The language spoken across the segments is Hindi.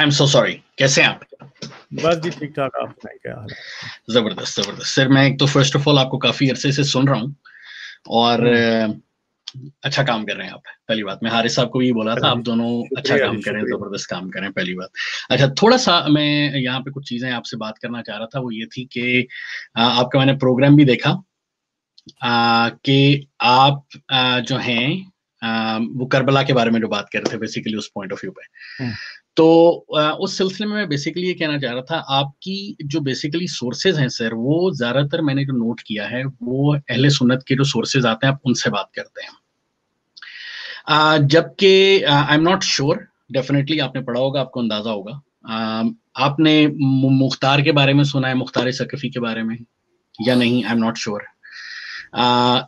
आई एम सो सॉरी कैसे हैं आप बस जी ठीक ठाक आप जबरदस्त जबरदस्त सर मैं एक तो फर्स्ट ऑफ ऑल आपको काफी अरसे से सुन रहा हूँ और हम्म। अच्छा काम कर रहे हैं आप पहली बात मैं हारिस साहब को भी बोला था आप दोनों अच्छा काम कर रहे हैं जबरदस्त काम कर रहे हैं पहली बात अच्छा थोड़ा सा मैं यहाँ पे कुछ चीजें आपसे बात करना चाह रहा था वो ये थी कि आपका मैंने प्रोग्राम भी देखा कि आप आ, जो हैं वो करबला के बारे में जो बात कर रहे थे बेसिकली उस पॉइंट ऑफ व्यू पे हम्म। तो उस सिलसिले में मैं बेसिकली ये कहना चाह रहा था आपकी जो बेसिकली सोर्सेज हैं सर वो ज़्यादातर मैंने जो नोट किया है वो अहले सुन्नत के जो सोर्सेज आते हैं आप उनसे बात करते हैं जबकि I am not sure definitely आपने पढ़ा होगा आपको अंदाज़ा होगा आपने मुख्तार के बारे में सुना है मुख्तार सकफ़ी के बारे में या नहीं आई एम नॉट श्योर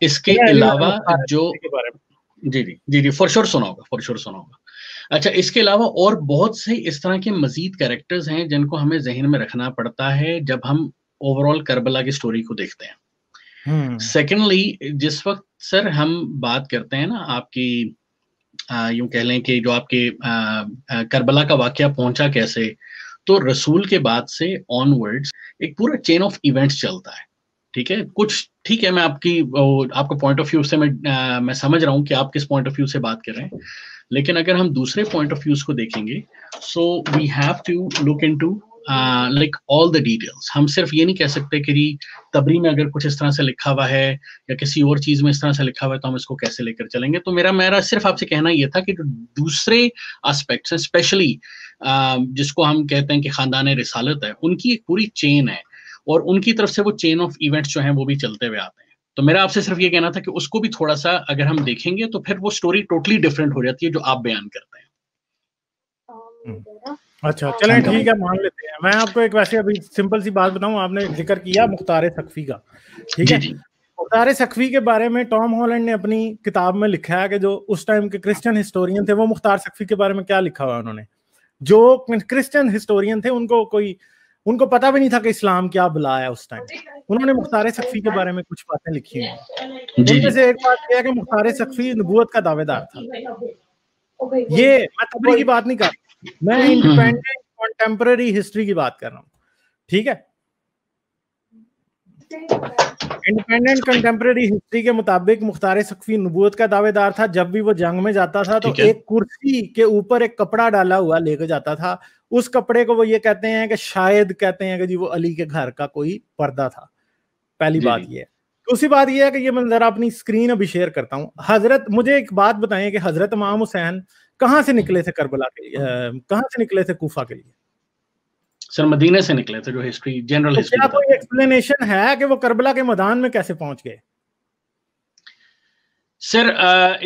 इसके अलावा जो जी जी जी जी फॉर श्योर सुना होगा फॉर श्योर सुना होगा अच्छा इसके अलावा और बहुत से इस तरह के मजीद कैरेक्टर्स हैं जिनको हमें जहन में रखना पड़ता है जब हम ओवरऑल करबला की स्टोरी को देखते हैं सेकेंडली हम्म। जिस वक्त सर हम बात करते हैं ना आपकी यूं कह लें कि जो आपके करबला का वाक्य पहुंचा कैसे तो रसूल के बाद से ऑनवर्ड्स एक पूरा चेन ऑफ इवेंट्स चलता है ठीक है कुछ ठीक है मैं आपकी आपका पॉइंट ऑफ व्यू से मैं आ, मैं समझ रहा हूँ कि आप किस पॉइंट ऑफ व्यू से बात कर रहे हैं लेकिन अगर हम दूसरे पॉइंट ऑफ व्यूज को देखेंगे so we have to look into like all the details हम सिर्फ ये नहीं कह सकते कि तबरी में अगर कुछ इस तरह से लिखा हुआ है या किसी और चीज़ में इस तरह से लिखा हुआ है तो हम इसको कैसे लेकर चलेंगे तो मेरा मेरा सिर्फ आपसे कहना यह था कि जो दूसरे आस्पेक्ट हैं स्पेशली uh, जिसको हम कहते हैं कि ख़ानदान रिसालत है उनकी एक पूरी चेन है और उनकी तरफ से वो चेन ऑफ इवेंट्स जो हैं वो भी चलते हुए आते हैं तो मेरा आपसे सिर्फ ये कहना था कि उसको भी थोड़ा सा अगर हम देखेंगे तो फिर वो स्टोरी टोटली डिफरेंट हो जाती है जो आप बयान करते हैं um, हम्म। अच्छा um, चलें ठीक है मान लेते हैं मैं आपको एक वैसे अभी सिंपल सी बात बताऊं आपने जिक्र किया मुख्तार सकफी का ठीक है मुख्तार सकफी के बारे में टॉम हॉलैंड ने अपनी किताब में लिखा है कि जो उस टाइम के क्रिश्चियन हिस्टोरियन थे वो मुख्तार सकफी के बारे में क्या लिखा हुआ उन्होंने जो क्रिश्चियन हिस्टोरियन थे उनको कोई उनको पता भी नहीं था कि इस्लाम क्या बुलाया उस टाइम उन्होंने मुख्तार सख्फी के बारे में कुछ बातें लिखी हैं जिनमें से एक बात यह है कि मुख्तार सख्फी नबूत का दावेदार था ये मैं तबरी की बात नहीं कर रहा मैं इंडिपेंडेंट कॉन्टेम्प्रेरी हिस्ट्री की बात कर रहा हूँ ठीक है इंडिपेंडेंट कंटेम्प्रेरी हिस्ट्री के मुताबिक मुख्तार सख्फी नबूत का दावेदार था जब भी वो जंग में जाता था तो एक कुर्सी के ऊपर एक कपड़ा डाला हुआ लेके जाता था उस कपड़े को वो ये कहते हैं कि शायद कहते हैं कि जी वो अली के घर का कोई पर्दा था पहली बात ये है दूसरी बात यह है कि ये मैं जरा अपनी स्क्रीन अभी शेयर करता हूँ हजरत मुझे एक बात बताएं कि हजरत इमाम हुसैन कहाँ से निकले थे करबला के लिए कहाँ से निकले थे कोफा के लिए सर मदीने से निकले थे जो हिस्ट्री जनरल हिस्ट्री क्या कोई एक्सप्लेनेशन है कि वो करबला के मैदान में कैसे पहुंच गए सर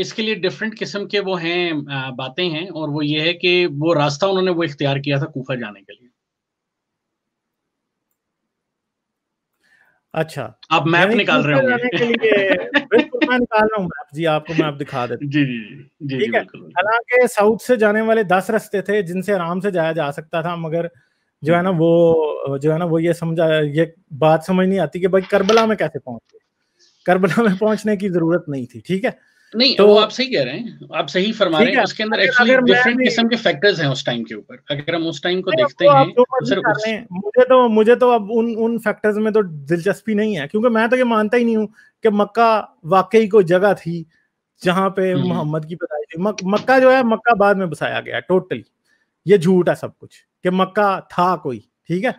इसके लिए डिफरेंट किस्म के वो हैं बातें हैं और वो ये है कि वो रास्ता उन्होंने वो इख्तियार किया था कोफा जाने के लिए अच्छा आप मैप निकाल रहे होंगे बिल्कुल मैं निकाल रहा हूँ मैप जी आपको मैप दिखा देता जी जी जी ठीक है हालांकि साउथ से जाने वाले दस रास्ते थे जिनसे आराम से जाया जा सकता था मगर जो है ना वो जो है ना वो ये समझा ये बात समझ नहीं आती कि भाई करबला में कैसे पहुंचे करबला में पहुंचने की जरूरत नहीं थी ठीक है नहीं तो वो आप सही कह रहे हैं आप सही फरमा रहे हैं उसके अंदर एक्चुअली डिफरेंट किस्म के फैक्टर्स हैं उस टाइम के ऊपर अगर हम उस टाइम को देखते तो हैं सर उस... मुझे तो मुझे तो अब उन उन फैक्टर्स में तो दिलचस्पी नहीं है क्योंकि मैं तो ये मानता ही नहीं हूँ कि मक्का वाकई को जगह थी जहाँ पे हम्म, हम्म। मोहम्मद की बताई थी मक्का जो है मक्का बाद में बसाया गया टोटली ये झूठ है सब कुछ कि मक्का था कोई ठीक है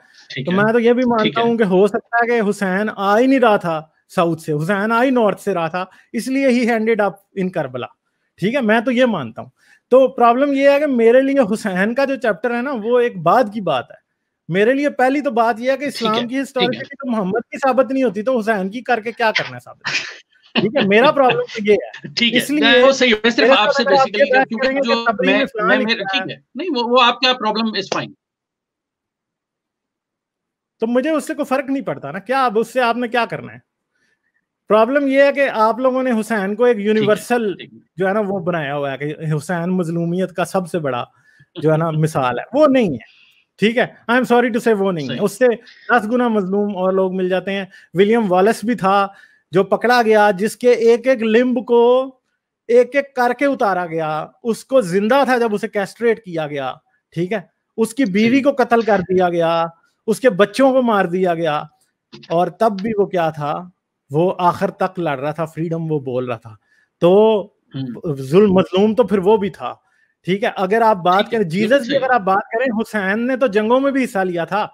तो मैं तो ये भी मानता हूँ कि हो सकता है कि हुसैन आ ही नहीं रहा था साउथ से हुसैन आई नॉर्थ से रहा था इसलिए ही हैंडेड अप इन करबला ठीक है मैं तो ये मानता हूँ तो प्रॉब्लम ये है कि मेरे लिए हुसैन का जो चैप्टर है ना वो एक बाद की बात है मेरे लिए पहली तो बात यह है कि इस्लाम की हिस्टोरिसिटी तो मोहम्मद की साबित नहीं होती तो हुसैन की करके क्या करना है साबित ठीक है मेरा प्रॉब्लम तो ये है ठीक है इसलिए वो सही है सिर्फ आपसे बेसिकली क्योंकि जो तो मैं मैं ठीक है नहीं वो वो आपका प्रॉब्लम इज फाइन तो मुझे उससे कोई फर्क नहीं पड़ता ना क्या अब उससे आपने क्या करना है प्रॉब्लम ये है कि आप लोगों ने हुसैन को एक यूनिवर्सल जो है ना वो बनाया हुआ है कि हुसैन मजलूमियत का सबसे बड़ा जो है ना मिसाल है वो नहीं है ठीक है आई एम सॉरी टू से वो नहीं है उससे दस गुना मजलूम और लोग मिल जाते हैं विलियम वॉलस भी था जो पकड़ा गया जिसके एक एक लिम्ब को एक एक करके उतारा गया उसको जिंदा था जब उसे कैस्ट्रेट किया गया ठीक है उसकी बीवी को कत्ल कर दिया गया उसके बच्चों को मार दिया गया और तब भी वो क्या था वो आखिर तक लड़ रहा था फ्रीडम वो बोल रहा था तो हम्म। जुल्म मजलूम तो फिर वो भी था ठीक है अगर आप बात करें जीजस की अगर आप बात करें हुसैन ने तो जंगों में भी हिस्सा लिया था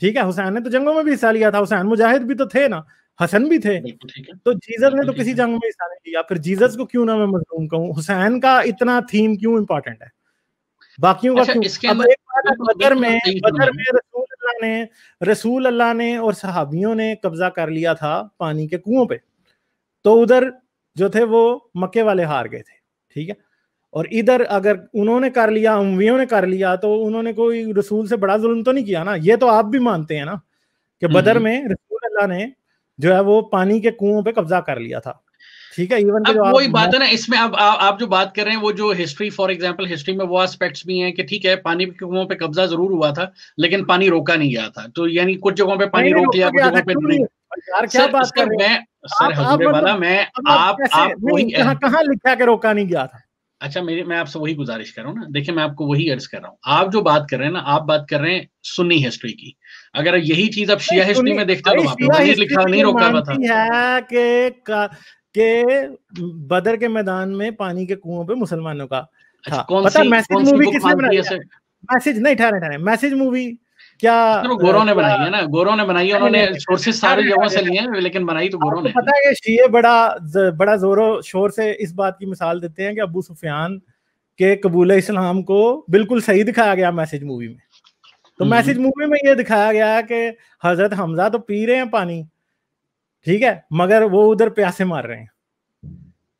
ठीक है हुसैन ने तो जंगों में भी हिस्सा लिया था हुसैन मुजाहिद भी तो थे ना हसन भी थे तो जीजस ने तो किसी जंग में हिस्सा नहीं लिया फिर जीजस को क्यों ना मैं मजलूम कहूँ हुसैन का इतना थीम क्यों इम्पोर्टेंट है बाकियों का अच्छा, क्यों अगर में बदर में ने रसूल अल्लाह ने और सहाबियों ने कब्जा कर लिया था पानी के कुओं पे तो उधर जो थे वो मक्के वाले हार गए थे ठीक है और इधर अगर उन्होंने कर लिया उमवियों ने कर लिया तो उन्होंने कोई रसूल से बड़ा जुल्म तो नहीं किया ना ये तो आप भी मानते हैं ना कि हम्म, बदर हम्म। में रसूल अल्लाह ने जो है वो पानी के कुओं पे कब्जा कर लिया था ठीक है इवन अब वही बात है ना इसमें अब आ, आप जो बात कर रहे हैं वो जो हिस्ट्री फॉर एग्जांपल हिस्ट्री में वो एस्पेक्ट्स भी हैं कि ठीक है पानी के कुओं पे कब्जा जरूर हुआ था लेकिन पानी रोका नहीं गया था तो यानी कुछ जगहों पे पानी रोक लिया कुछ जगहों पे नहीं यार क्या बात कर मैं सर हजूरे वाला मैं आप आप मतलब वही कहां लिखा के रोका नहीं गया था अच्छा मेरी मैं आपसे वही गुजारिश कर रहा हूँ ना देखिए मैं आपको वही अर्ज कर रहा हूँ आप जो बात कर रहे हैं ना आप बात कर रहे हैं सुन्नी हिस्ट्री की अगर यही चीज आप शिया हिस्ट्री में देखते तो हो लिखा तो नहीं रोका था है कि के बदर के मैदान में पानी के कुओं पे मुसलमानों का अच्छा, था पता मैसेज मूवी किसने बनाई मैसेज नहीं ठहरे ठहरे मैसेज मूवी क्या तो गोरों ने बनाई है ना गोरों ने बनाई उन्होंने सारे जगहों से लिए हैं लेकिन बनाई तो गोरों ने पता है बड़ा बड़ा जोरों शोर से इस बात की मिसाल देते हैं कि अबू सुफियान के कबूल इस्लाम को बिल्कुल सही दिखाया गया मैसेज मूवी में तो हम्म, हम्म। मैसेज मूवी में ये दिखाया गया है कि हजरत हमजा तो पी रहे हैं पानी ठीक है मगर वो उधर प्यासे मार रहे हैं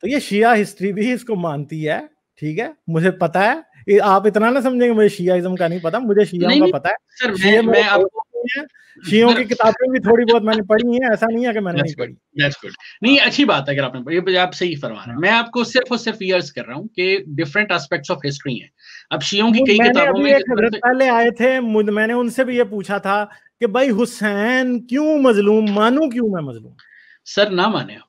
तो ये शिया हिस्ट्री भी इसको मानती है ठीक है मुझे पता है आप इतना ना समझेंगे मुझे शियाइज्म का नहीं पता मुझे शिया का पता है सर, मैं, मैं आपको शियों की किताबें भी थोड़ी बहुत मैंने पढ़ी हैं ऐसा नहीं है कि मैंने नहीं पढ़ी गुड नहीं अच्छी बात है अगर आपने पढ़ी आप सही फरमा रहे हैं मैं आपको सिर्फ और सिर्फ यर्स कर रहा हूँ कि डिफरेंट एस्पेक्ट्स ऑफ हिस्ट्री हैं अब शियों की तो कई किताबों में पहले आए थे मैंने उनसे भी ये पूछा था कि भाई हुसैन क्यों मजलूम मानू क्यों मैं मजलूम सर ना माने आप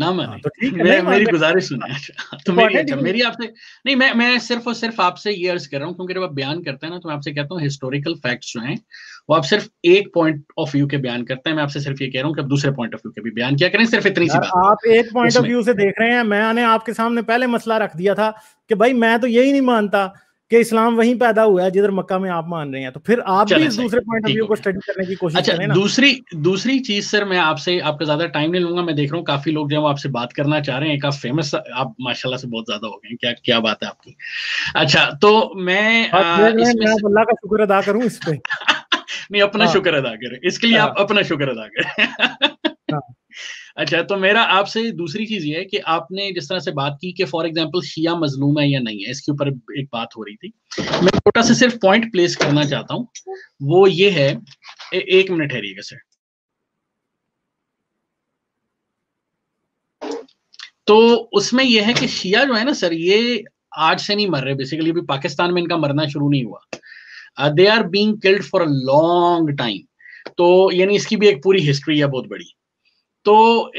ना हाँ, माने तो ठीक है मैं, मेरी गुजारिश सुनिए हाँ, अच्छा, तो मेरी अच्छा, मेरी आपसे नहीं मैं मैं सिर्फ और सिर्फ आपसे ये अर्ज कर रहा हूँ क्योंकि जब आप बयान करते हैं ना तो मैं आपसे कहता हूँ हिस्टोरिकल फैक्ट्स जो हैं वो आप सिर्फ एक पॉइंट ऑफ व्यू के बयान करते हैं मैं आपसे सिर्फ ये कह रहा हूँ कि आप दूसरे पॉइंट ऑफ व्यू के भी बयान किया करें सिर्फ इतनी सी बात आप एक पॉइंट ऑफ व्यू से देख रहे हैं मैंने आपके सामने पहले मसला रख दिया था कि भाई मैं तो यही नहीं मानता कि इस्लाम वहीं पैदा हुआ है जिधर मक्का में आप मान रहे हैं तो फिर आप भी इस दूसरे पॉइंट ऑफ व्यू को स्टडी करने की कोशिश अच्छा, करें ना दूसरी दूसरी चीज सर मैं आपसे आपका ज्यादा टाइम नहीं लूंगा मैं देख रहा हूँ काफी लोग जो है आपसे बात करना चाह रहे हैं काफी फेमस आप माशाल्लाह से बहुत ज्यादा हो गए क्या क्या बात है आपकी अच्छा तो मैं अल्लाह का शुक्र अदा करूँ इस पर नहीं अपना हाँ। शुक्र अदा करें इसके लिए हाँ। आप अपना शुक्र अदा करें हाँ। अच्छा तो मेरा आपसे दूसरी चीज ये है कि आपने जिस तरह से बात की कि फॉर एग्जांपल शिया मजलूम है या नहीं है इसके ऊपर एक बात हो रही थी मैं छोटा सा सिर्फ पॉइंट प्लेस करना चाहता हूँ वो ये है ए, एक मिनट ठहरिएगा सर तो उसमें यह है कि शिया जो है ना सर ये आज से नहीं मर रहे बेसिकली अभी पाकिस्तान में इनका मरना शुरू नहीं हुआ they are being killed for a long time तो यानी इसकी भी एक पूरी हिस्ट्री है बहुत बड़ी तो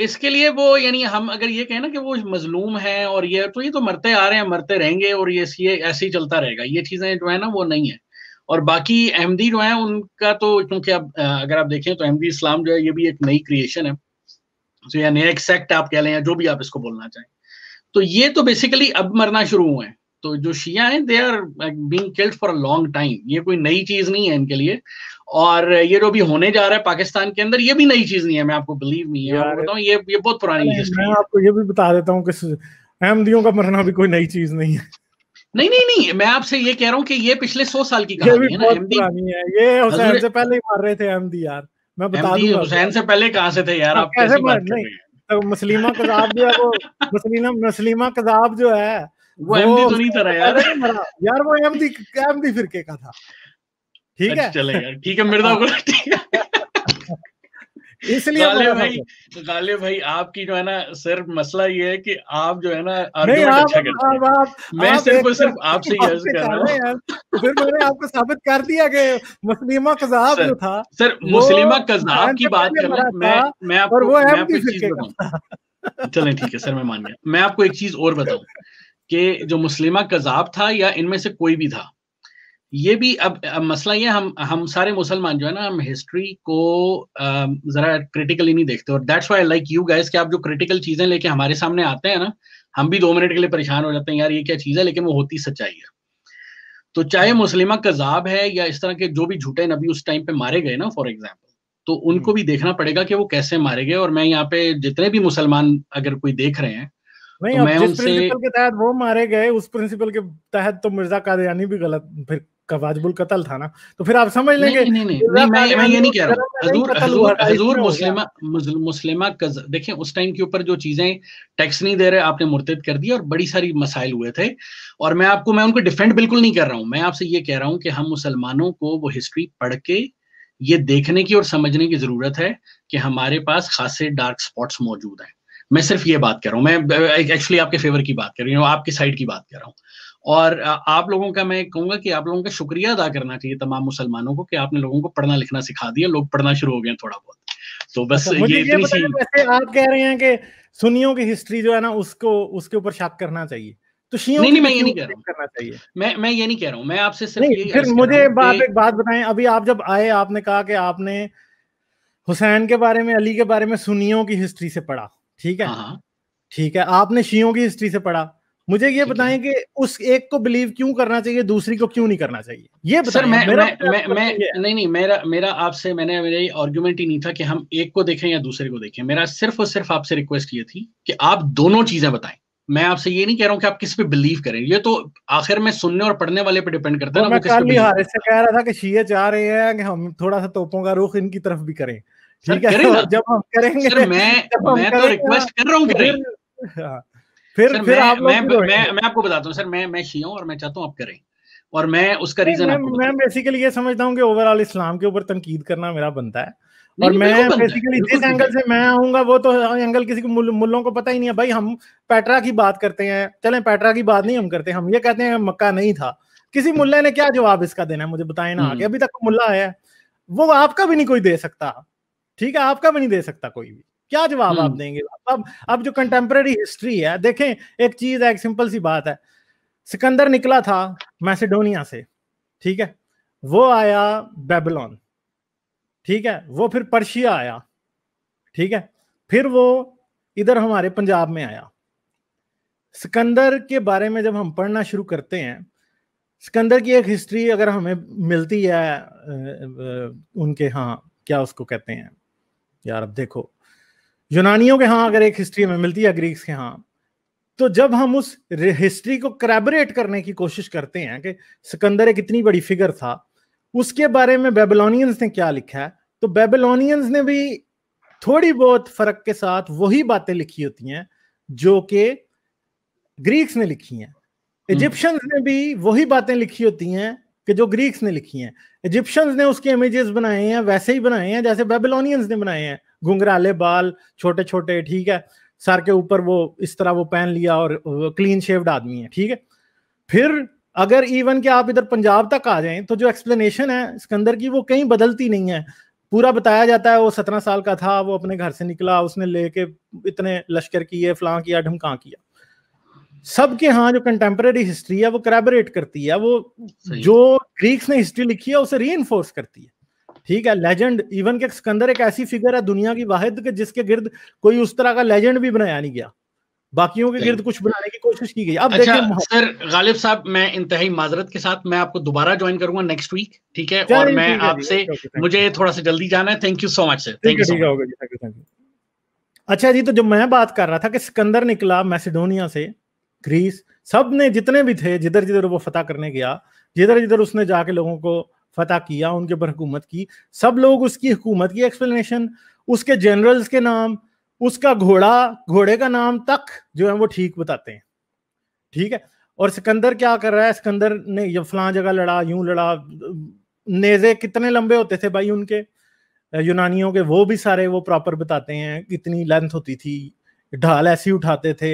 इसके लिए वो यानी हम अगर ये कहें ना कि वो मजलूम है और ये तो ये तो मरते आ रहे हैं मरते रहेंगे और ये ये ऐसे ही चलता रहेगा ये चीजें जो है ना वो नहीं है और बाकी अहमदी जो है उनका तो क्योंकि अब अगर आप देखें तो अहमदी इस्लाम जो है ये भी एक नई क्रिएशन है तो या नया एक सेक्ट आप कह लें या जो भी आप इसको बोलना चाहें तो ये तो बेसिकली अब मरना शुरू हुए हैं तो जो शिया हैं they are being killed for a long time ये कोई नई चीज नहीं है इनके लिए और ये जो भी होने जा रहा है पाकिस्तान के अंदर ये भी नई चीज नहीं है मैं आपको बिलीव नहीं है बताऊं ये ये बहुत पुरानी हिस्ट्री मैं आपको ये भी बता देता हूँ कि अहमदियों का मरना भी कोई नई चीज नहीं है नहीं नहीं नहीं मैं आपसे ये कह रहा हूँ कि ये पिछले सौ साल की कहानी है ना एमडी है ये हुसैन से पहले ही मार रहे थे एमडी यार मैं बता दूं हुसैन से पहले कहाँ से थे यार आप कैसे बात कर रहे हैं तो मुस्लिमा कजाब जो है वो मुस्लिमा मसलीमा कजाब जो है वो एमडी तो नहीं था यार यार वो एमडी एमडी फिरके का था ठीक अच्छा है चले यार ठीक है मिर्दा को ठीक है इसलिए गाले भाई गाले भाई आपकी जो है ना सिर्फ मसला ये है कि आप जो है ना नहीं आप, अच्छा करते आप, आप, मैं आप सिर्फ सिर्फ आपसे ही अर्ज कर रहा हूँ फिर मैंने आपको साबित कर दिया कि मुस्लिमा कजाब जो था सर मुस्लिमा कजाब की बात कर रहा मैं मैं आपको मैं आपको एक चीज बताऊं चलें ठीक है सर मैं मान गया मैं आपको एक चीज और बताऊं कि जो मुस्लिमा कजाब था या इनमें से कोई भी था ये भी अब, अब मसला ये हम हम सारे मुसलमान जो है ना हम हिस्ट्री को जरा क्रिटिकली नहीं देखते और that's why like you guess कि आप जो क्रिटिकल चीजें लेके हमारे सामने आते हैं ना हम भी दो मिनट के लिए परेशान हो जाते हैं यार ये क्या चीज है लेकिन वो होती सच्चाई है तो चाहे मुस्लिमा कजाब है या इस तरह के जो भी झूठे नबी उस टाइम पे मारे गए ना फॉर एग्जाम्पल तो उनको हम्म। भी देखना पड़ेगा कि वो कैसे मारे गए और मैं यहाँ पे जितने भी मुसलमान अगर कोई देख रहे हैं नहीं तो प्रिंसिपल के तहत वो मारे गए उस प्रिंसिपल के तहत तो मिर्जा कादयानी भी गलत फिर कवाजबुल था ना तो फिर आप समझ लेंगे नहीं, नहीं, नहीं, नहीं, मैं ये नहीं कह रहा हजूर हजूर मुस्लिमा मुस्लिमा उस टाइम के ऊपर जो चीजें टैक्स नहीं दे रहे आपने मुर्तद कर दिया और बड़ी सारी मसाइल हुए थे और मैं आपको मैं उनको डिफेंड बिल्कुल नहीं कर रहा हूँ मैं आपसे ये कह रहा हूँ कि हम मुसलमानों को वो हिस्ट्री पढ़ के ये देखने की और समझने की जरूरत है कि हमारे पास खासे डार्क स्पॉट्स मौजूद हैं मैं सिर्फ ये बात कर रहा हूँ मैं एक्चुअली आपके फेवर की बात कर रही हूँ आपकी साइड की बात कर रहा हूँ और आप लोगों का मैं कहूंगा कि आप लोगों का शुक्रिया अदा करना चाहिए तमाम मुसलमानों को कि आपने लोगों को पढ़ना लिखना सिखा दिया लोग पढ़ना शुरू हो गए थोड़ा बहुत तो बस अच्छा, ये, वैसे आप कह रहे हैं कि सुनियों की हिस्ट्री जो है ना उसको उसके ऊपर शात करना चाहिए तो नहीं, नहीं मैं ये नहीं कह रहा हूँ मैं मैं ये नहीं कह रहा हूँ मैं आपसे सिर्फ फिर मुझे बात एक बात बताएं अभी आप जब आए आपने कहा कि आपने हुसैन के बारे में अली के बारे में सुनियों की हिस्ट्री से पढ़ा ठीक है हाँ, हाँ। ठीक है आपने शीयों की हिस्ट्री से पढ़ा मुझे ये बताएं कि उस एक को बिलीव क्यों करना चाहिए दूसरी को क्यों नहीं करना चाहिए ये सर मैं मेरा मैं, मैं, मैं नहीं नहीं मेरा मेरा आपसे मैंने मेरा आर्ग्यूमेंट ही नहीं था कि हम एक को देखें या दूसरे को देखें मेरा सिर्फ और सिर्फ आपसे रिक्वेस्ट ये थी कि आप दोनों चीजें बताएं मैं आपसे ये नहीं कह रहा हूँ कि आप किस पे बिलीव करें ये तो आखिर में सुनने और पढ़ने वाले पे डिपेंड करता है ना मैं कल हारिस से कह रहा था कि शिया चाह रहे हैं कि हम थोड़ा सा तोपों का रुख इनकी तरफ भी करें ठीक है तो जब हम करेंगे सर मैं हम मैं तो रिक्वेस्ट कर रहा हूँ तो फिर हाँ, फिर आप मैं तो मैं मैं आपको बताता हूँ सर मैं मैं शी हूँ और मैं चाहता हूँ आप करें और मैं उसका रीजन मैं, मैं बेसिकली ये समझता हूँ कि ओवरऑल इस्लाम के ऊपर तनकीद करना मेरा बनता है और मैं बेसिकली जिस एंगल से मैं आऊंगा वो तो एंगल किसी को मुल, मुल्लों को पता ही नहीं है भाई हम पैटरा की बात करते हैं चले पैटरा की बात नहीं हम करते हम ये कहते हैं मक्का नहीं था किसी मुल्ला ने क्या जवाब इसका देना है मुझे बताए ना हम्म। आगे अभी तक तो मुल्ला है वो आपका भी नहीं कोई दे सकता ठीक है आपका भी नहीं दे सकता कोई भी क्या जवाब आप हम्म। देंगे अब अब जो कंटेम्प्रेरी हिस्ट्री है देखें एक चीज है एक सिंपल सी बात है सिकंदर निकला था मैसेडोनिया से ठीक है वो आया बेबलॉन ठीक है वो फिर पर्शिया आया ठीक है फिर वो इधर हमारे पंजाब में आया सिकंदर के बारे में जब हम पढ़ना शुरू करते हैं सिकंदर की एक हिस्ट्री अगर हमें मिलती है उनके हाँ क्या उसको कहते हैं यार अब देखो यूनानियों के हाँ अगर एक हिस्ट्री हमें मिलती है ग्रीक्स के हाँ तो जब हम उस हिस्ट्री को करेबरेट करने की कोशिश करते हैं कि सिकंदर एक इतनी बड़ी फिगर था उसके बारे में बेबलोनियंस ने क्या लिखा है तो बेबलोनियंस ने भी थोड़ी बहुत फर्क के साथ वही बातें लिखी होती हैं जो कि ग्रीक्स ने लिखी हैं इजिप्शियंस हम्म। ने भी वही बातें लिखी होती हैं कि जो ग्रीक्स ने लिखी हैं इजिप्शियंस ने उसके इमेजेस बनाए हैं वैसे ही बनाए हैं जैसे बेबिलोनियंस ने बनाए हैं घुंघराले बाल छोटे छोटे ठीक है सर के ऊपर वो इस तरह वो पहन लिया और क्लीन शेव्ड आदमी है ठीक है फिर अगर इवन कि आप इधर पंजाब तक आ जाएं तो जो एक्सप्लेनेशन है सिकंदर की वो कहीं बदलती नहीं है पूरा बताया जाता है वो सत्रह साल का था वो अपने घर से निकला उसने लेके इतने लश्कर किए फ्लां किया ढमका किया सबके यहाँ हाँ जो कंटेम्प्रेरी हिस्ट्री है वो करेबरेट करती है वो जो ग्रीक्स ने हिस्ट्री लिखी है उसे री करती है ठीक है लेजेंड इवन के सिकंदर एक ऐसी फिगर है दुनिया की वाहिद के जिसके गिर्द कोई उस तरह का लेजेंड भी बनाया नहीं गया बाकियों के गिर्द कुछ बनाने की कोशिश की गई अब अच्छा, सर गालिब साहब मैं इंतहाई माजरत के साथ मैं आपको दोबारा ज्वाइन करूंगा नेक्स्ट वीक ठीक है और मैं आपसे मुझे थोड़ा सा जल्दी जाना है thank you so much sir thank you अच्छा जी तो जो मैं बात कर रहा था कि सिकंदर निकला मैसेडोनिया से ग्रीस सब ने जितने भी थे जिधर जिधर वो फतेह करने गया जिधर जिधर उसने जाके लोगों को फतेह किया उनके ऊपर हुकूमत की सब लोग उसकी हुकूमत की एक्सप्लेनेशन उसके जनरल्स के नाम उसका घोड़ा घोड़े का नाम तक जो है वो ठीक बताते हैं ठीक है और सिकंदर क्या कर रहा है सिकंदर ने ये फलां जगह लड़ा यूं लड़ा नेजे कितने लंबे होते थे भाई उनके यूनानियों के वो भी सारे वो प्रॉपर बताते हैं कितनी लेंथ होती थी ढाल ऐसी उठाते थे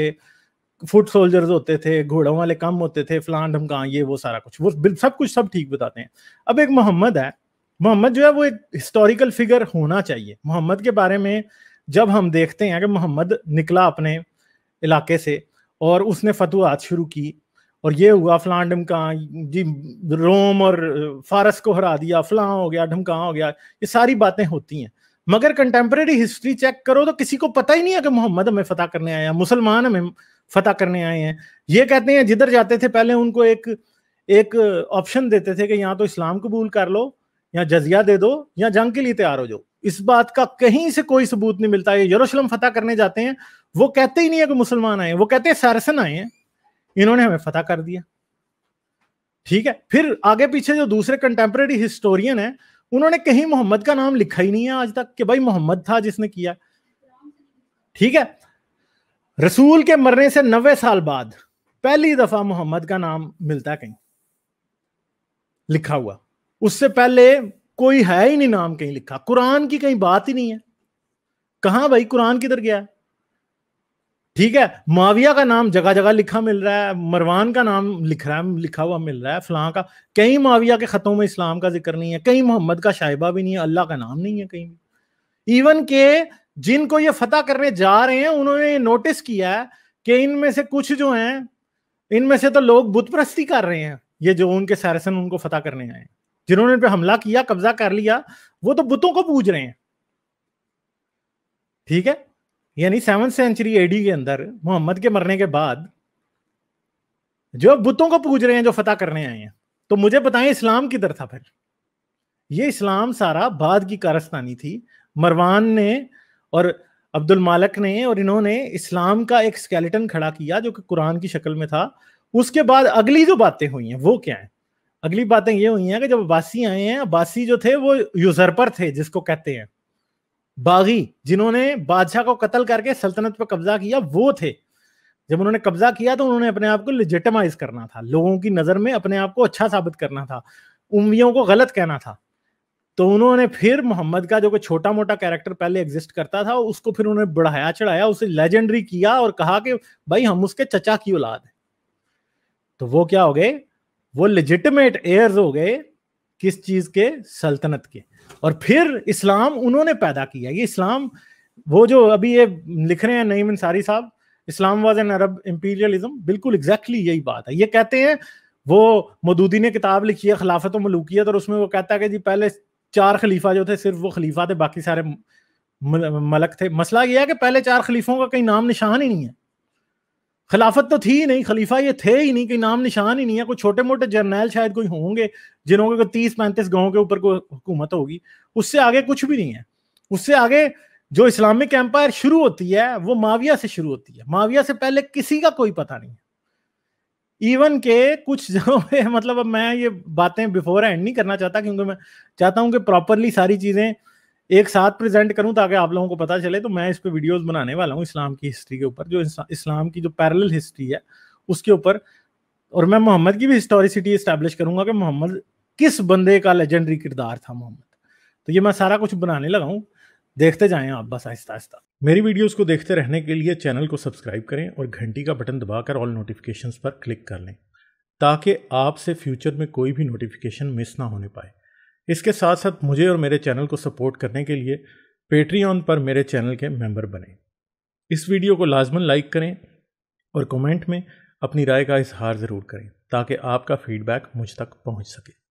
फुट सोल्जर्स होते थे घोड़ों वाले कम होते थे फलान ढमकान ये वो सारा कुछ वो सब कुछ सब ठीक बताते हैं अब एक मोहम्मद है मोहम्मद जो है वो एक हिस्टोरिकल फिगर होना चाहिए मोहम्मद के बारे में जब हम देखते हैं कि मोहम्मद निकला अपने इलाके से और उसने फतवाहत शुरू की और ये हुआ फलान ढमकान जी रोम और फारस को हरा दिया फलां हो गया ढमका हो गया ये सारी बातें होती हैं मगर कंटेम्प्रेरी हिस्ट्री चेक करो तो किसी को पता ही नहीं है कि मोहम्मद हमें फतेह करने आया मुसलमान हमें फतह करने आए हैं ये कहते हैं जिधर जाते थे पहले उनको एक एक ऑप्शन देते थे कि या तो इस्लाम कबूल कर लो या जजिया दे दो या जंग के लिए तैयार हो जाओ इस बात का कहीं से कोई सबूत नहीं मिलता ये यरूशलेम फतह करने जाते हैं वो कहते ही नहीं है कि मुसलमान आए वो कहते हैं सारसन आए हैं इन्होंने हमें फतह कर दिया ठीक है फिर आगे पीछे जो दूसरे कंटेम्प्रेरी हिस्टोरियन है उन्होंने कहीं मोहम्मद का नाम लिखा ही नहीं है आज तक कि भाई मोहम्मद था जिसने किया ठीक है रसूल के मरने से नब्बे साल बाद पहली दफा मोहम्मद का नाम मिलता है कहीं लिखा हुआ उससे पहले कोई है ही नहीं नाम कहीं लिखा कुरान की कहीं बात ही नहीं है कहा भाई कुरान किधर गया ठीक है माविया का नाम जगह जगह लिखा मिल रहा है मरवान का नाम लिख रहा है लिखा हुआ मिल रहा है फलां का कहीं माविया के खतों में इस्लाम का जिक्र नहीं है कहीं मोहम्मद का शाइबा भी नहीं है अल्लाह का नाम नहीं है कहीं इवन के जिनको ये फतेह करने जा रहे हैं उन्होंने नोटिस किया है कि इनमें से कुछ जो हैं इनमें से तो लोग बुतप्रस्ती कर रहे हैं ये जो उनके सैरसन उनको फतेह करने आए जिन्होंने उन पर हमला किया कब्जा कर लिया वो तो बुतों को पूज रहे हैं ठीक है यानी सेवन सेंचुरी एडी के अंदर मोहम्मद के मरने के बाद जो बुतों को पूज रहे हैं जो फतेह करने आए हैं तो मुझे बताएं इस्लाम किधर था फिर ये इस्लाम सारा बाद की कारस्तानी थी मरवान ने और अब्दुल मालक ने और इन्होंने इस्लाम का एक स्केलेटन खड़ा किया जो कि कुरान की शक्ल में था उसके बाद अगली जो बातें हुई हैं वो क्या है अगली बातें ये हुई हैं कि जब अब्बासी आए हैं अब्बासी जो थे वो यूजरपर थे जिसको कहते हैं बागी जिन्होंने बादशाह को कत्ल करके सल्तनत पर कब्जा किया वो थे जब उन्होंने कब्जा किया तो उन्होंने अपने आप को लिजिटमाइज करना था लोगों की नजर में अपने आप को अच्छा साबित करना था उमवियों को गलत कहना था तो उन्होंने फिर मोहम्मद का जो कि छोटा मोटा कैरेक्टर पहले एग्जिस्ट करता था उसको फिर उन्होंने बढ़ाया चढ़ाया उसे लेजेंडरी किया और कहा कि भाई हम उसके चचा की औलाद है तो वो क्या हो गए वो लेजिटमेट एयर्स हो गए किस चीज के सल्तनत के और फिर इस्लाम उन्होंने पैदा किया ये इस्लाम वो जो अभी ये लिख रहे हैं Naeem Ansari sahab Islam was an Arab imperialism बिल्कुल एग्जैक्टली exactly यही बात है ये कहते हैं वो मदूदी ने किताब लिखी है खिलाफत मलूकियत और उसमें वो कहता है कि जी पहले चार खलीफा जो थे सिर्फ वो खलीफा थे बाकी सारे मलक थे मसला यह है कि पहले चार खलीफों का कहीं नाम निशान ही नहीं है खिलाफत तो थी ही नहीं खलीफा ये थे ही नहीं कहीं नाम निशान ही नहीं है कोई छोटे मोटे जर्नैल शायद कोई होंगे जिन्होंने कोई तीस पैंतीस गाँव के ऊपर कोई हुकूमत होगी उससे आगे कुछ भी नहीं है उससे आगे जो इस्लामिक एम्पायर शुरू होती है वो माविया से शुरू होती है माविया से पहले किसी का कोई पता नहीं है इवन के कुछ जगहों पे मतलब अब मैं ये बातें बिफोर एंड नहीं करना चाहता क्योंकि मैं चाहता हूँ कि प्रॉपरली सारी चीज़ें एक साथ प्रेजेंट करूं ताकि आप लोगों को पता चले तो मैं इस पर वीडियोस बनाने वाला हूं इस्लाम की हिस्ट्री के ऊपर जो इस्लाम की जो पैरेलल हिस्ट्री है उसके ऊपर और मैं मोहम्मद की भी हिस्टोरिसिटी इस्टेब्लिश करूंगा कि मोहम्मद किस बंदे का लेजेंडरी किरदार था मोहम्मद तो ये मैं सारा कुछ बनाने लगा हूँ देखते जाएं आप बस आहिस्ता आहिस्ता मेरी वीडियोस को देखते रहने के लिए चैनल को सब्सक्राइब करें और घंटी का बटन दबाकर ऑल नोटिफिकेशंस पर क्लिक कर लें ताकि आपसे फ्यूचर में कोई भी नोटिफिकेशन मिस ना होने पाए इसके साथ साथ मुझे और मेरे चैनल को सपोर्ट करने के लिए पेट्रियन पर मेरे चैनल के मेम्बर बने इस वीडियो को लाजमन लाइक करें और कमेंट में अपनी राय का इजहार ज़रूर करें ताकि आपका फीडबैक मुझ तक पहुंच सके